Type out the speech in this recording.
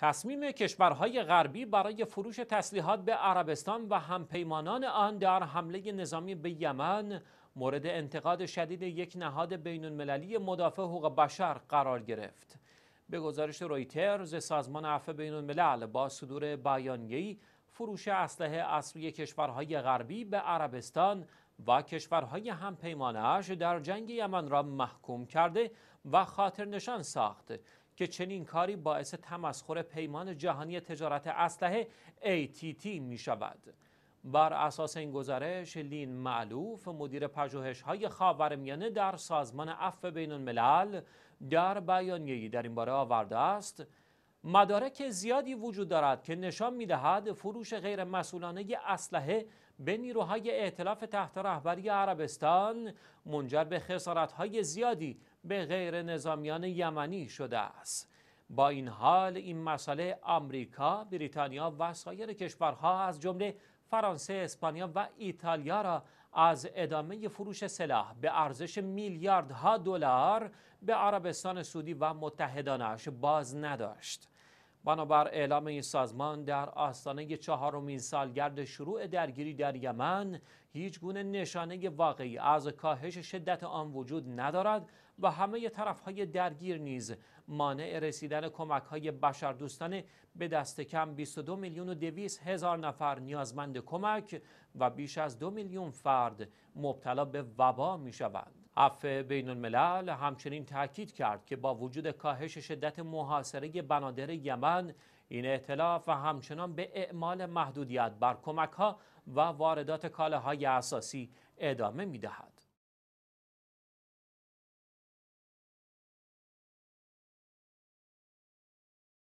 تصمیم کشورهای غربی برای فروش تسلیحات به عربستان و همپیمانان آن در حمله نظامی به یمن مورد انتقاد شدید یک نهاد بین المللی مدافع حقوق بشر قرار گرفت. به گزارش رویترز سازمان عفو بین الملل با صدور بیانیه‌ای فروش اسلحه اصلی کشورهای غربی به عربستان و کشورهای همپیمانش در جنگ یمن را محکوم کرده و خاطر نشان ساخت که چنین کاری باعث تمسخر پیمان جهانی تجارت اسلحه ATT می شود. بر اساس این گزارش لین معلوف مدیر پژوهش های خاورمیانه در سازمان عفو بین الملل در بیانیه‌ای در این باره آورده است مدارک زیادی وجود دارد که نشان میدهد فروش غیرمسئولانه اسلحه به نیروهای ائتلاف تحت رهبری عربستان منجر به خسارتهای زیادی به غیر نظامیان یمنی شده است. با این حال این مسئله آمریکا، بریتانیا و سایر کشورها از جمله فرانسه، اسپانیا و ایتالیا را از ادامه فروش سلاح به ارزش میلیاردها دلار به عربستان سعودی و متحدانش باز نداشت. بنابر اعلام این سازمان در آستانه چهارمین سالگرد شروع درگیری در یمن هیچ گونه نشانه واقعی از کاهش شدت آن وجود ندارد و همه طرفهای درگیر نیز مانع رسیدن کمک های دوستانه به دست کم 22 میلیون و 200 هزار نفر نیازمند کمک و بیش از 2 میلیون فرد مبتلا به وبا می شوند. عفو بین الملل همچنین تاکید کرد که با وجود کاهش شدت محاصره بنادر یمن این اعتلاف و همچنان به اعمال محدودیت بر کمک ها و واردات کالاهای اساسی ادامه می دهد.